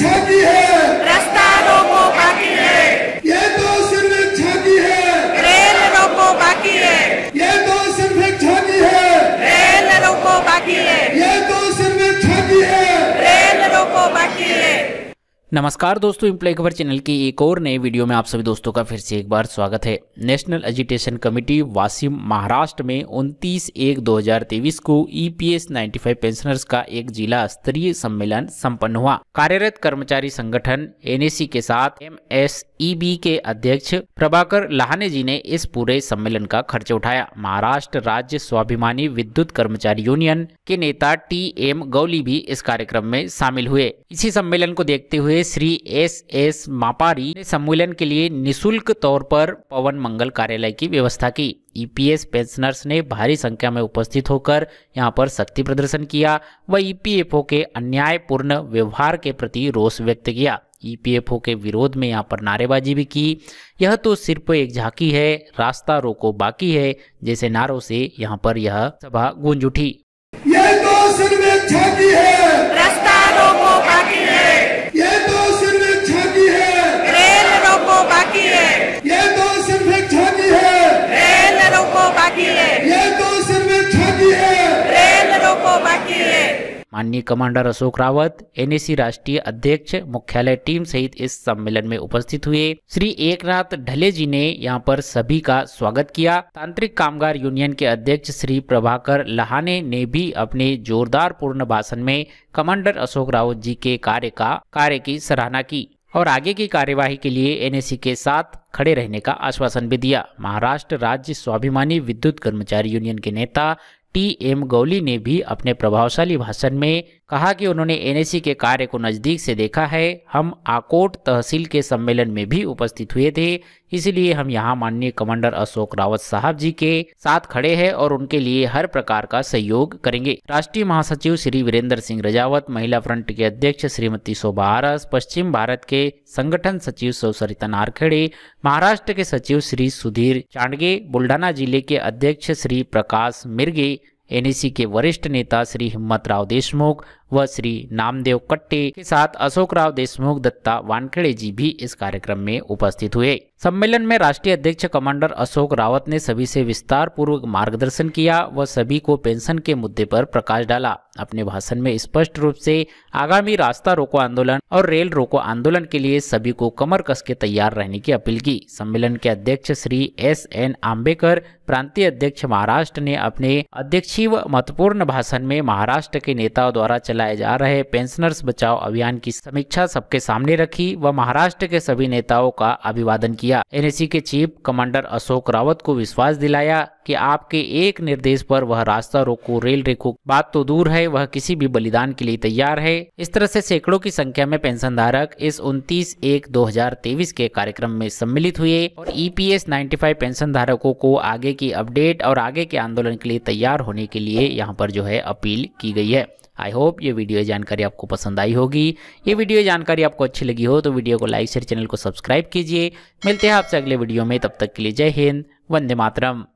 ठगी है नमस्कार दोस्तों इम्प्लॉय खबर चैनल की एक और नए वीडियो में आप सभी दोस्तों का फिर से एक बार स्वागत है national education committee Washim Maharashtra में 29 एक 2023 को ईपीएस e 95 पेंशनर्स का एक जिला स्तरीय सम्मेलन संपन्न हुआ कार्यरत कर्मचारी संगठन एनएसी के साथ एमएसईबी e के अध्यक्ष प्रभाकर लाहने जी ने इस पूरे सम्मेलन का खर्च उठाया महाराष्ट्र राज्य स्वाभिमानी विद्युत कर्मचारी यूनियन के नेता टी एम गौली भी इस कार्यक्रम में शामिल हुए इसी सम्मेलन को देखते हुए से श्री एस एस मापारी ने सम्मेलन के लिए निशुल्क तौर पर पवन मंगल कार्यालय की व्यवस्था की ईपीएस e पेंशनर्स ने भारी संख्या में उपस्थित होकर यहां पर शक्ति प्रदर्शन किया व ईपीएफओ e के अन्यायपूर्ण व्यवहार के प्रति रोष व्यक्त किया ईपीएफओ e के विरोध में यहाँ पर नारेबाजी भी की यह तो सिर्फ एक झांकी है रास्ता रोको बाकी है जैसे नारों से यहाँ पर यह सभा गूंज उठी यह तो सिर्फ एक झांकी है रास्ता रोको माननीय कमांडर अशोक रावत एनएसी राष्ट्रीय अध्यक्ष मुख्यालय टीम सहित इस सम्मेलन में उपस्थित हुए श्री एकनाथ ढले जी ने यहाँ पर सभी का स्वागत किया तांत्रिक कामगार यूनियन के अध्यक्ष श्री प्रभाकर लहाने ने भी अपने जोरदार पूर्ण भाषण में कमांडर अशोक रावत जी के कार्य का कार्य की सराहना की और आगे की कार्यवाही के लिए एनएसी के साथ खड़े रहने का आश्वासन भी दिया महाराष्ट्र राज्य स्वाभिमानी विद्युत कर्मचारी यूनियन के नेता टी एम गौली ने भी अपने प्रभावशाली भाषण में कहा कि उन्होंने एनएसी के कार्य को नज़दीक से देखा है हम आकोट तहसील के सम्मेलन में भी उपस्थित हुए थे इसलिए हम यहाँ माननीय कमांडर अशोक रावत साहब जी के साथ खड़े हैं और उनके लिए हर प्रकार का सहयोग करेंगे राष्ट्रीय महासचिव श्री वीरेंद्र सिंह रजावत महिला फ्रंट के अध्यक्ष श्रीमती शोभा आरस पश्चिम भारत के संगठन सचिव सरिता नारखेड़े महाराष्ट्र के सचिव श्री सुधीर चांडगे बुल्ढाना जिले के अध्यक्ष श्री प्रकाश मिर्गे एनएसी के वरिष्ठ नेता श्री हिम्मत राव देशमुख व श्री नामदेव कट्टे के साथ अशोक राव देशमुख दत्ता वानखेड़े जी भी इस कार्यक्रम में उपस्थित हुए सम्मेलन में राष्ट्रीय अध्यक्ष कमांडर अशोक रावत ने सभी से विस्तार पूर्वक मार्गदर्शन किया व सभी को पेंशन के मुद्दे पर प्रकाश डाला अपने भाषण में स्पष्ट रूप से आगामी रास्ता रोको आंदोलन और रेल रोको आंदोलन के लिए सभी को कमर कस के तैयार रहने की अपील की सम्मेलन के अध्यक्ष श्री एस एन आम्बेकर प्रांतीय अध्यक्ष महाराष्ट्र ने अपने अध्यक्षीय महत्वपूर्ण भाषण में महाराष्ट्र के नेताओं द्वारा चला चलाए जा रहे पेंशनर्स बचाओ अभियान की समीक्षा सबके सामने रखी व महाराष्ट्र के सभी नेताओं का अभिवादन किया एन के चीफ कमांडर अशोक रावत को विश्वास दिलाया कि आपके एक निर्देश पर वह रास्ता रोको रेल रेखो बात तो दूर है वह किसी भी बलिदान के लिए तैयार है इस तरह से सैकड़ों की संख्या में पेंशन धारक इस उनतीस एक दो के कार्यक्रम में सम्मिलित हुए और ईपीएस e 95 पेंशन धारकों को आगे की अपडेट और आगे के आंदोलन के लिए तैयार होने के लिए यहाँ पर जो है अपील की गई है आई होप ये वीडियो जानकारी आपको पसंद आई होगी ये वीडियो जानकारी आपको अच्छी लगी हो तो वीडियो को लाइक शेयर चैनल को सब्सक्राइब कीजिए मिलते हैं आपसे अगले वीडियो में तब तक के लिए जय हिंद वंदे मातरम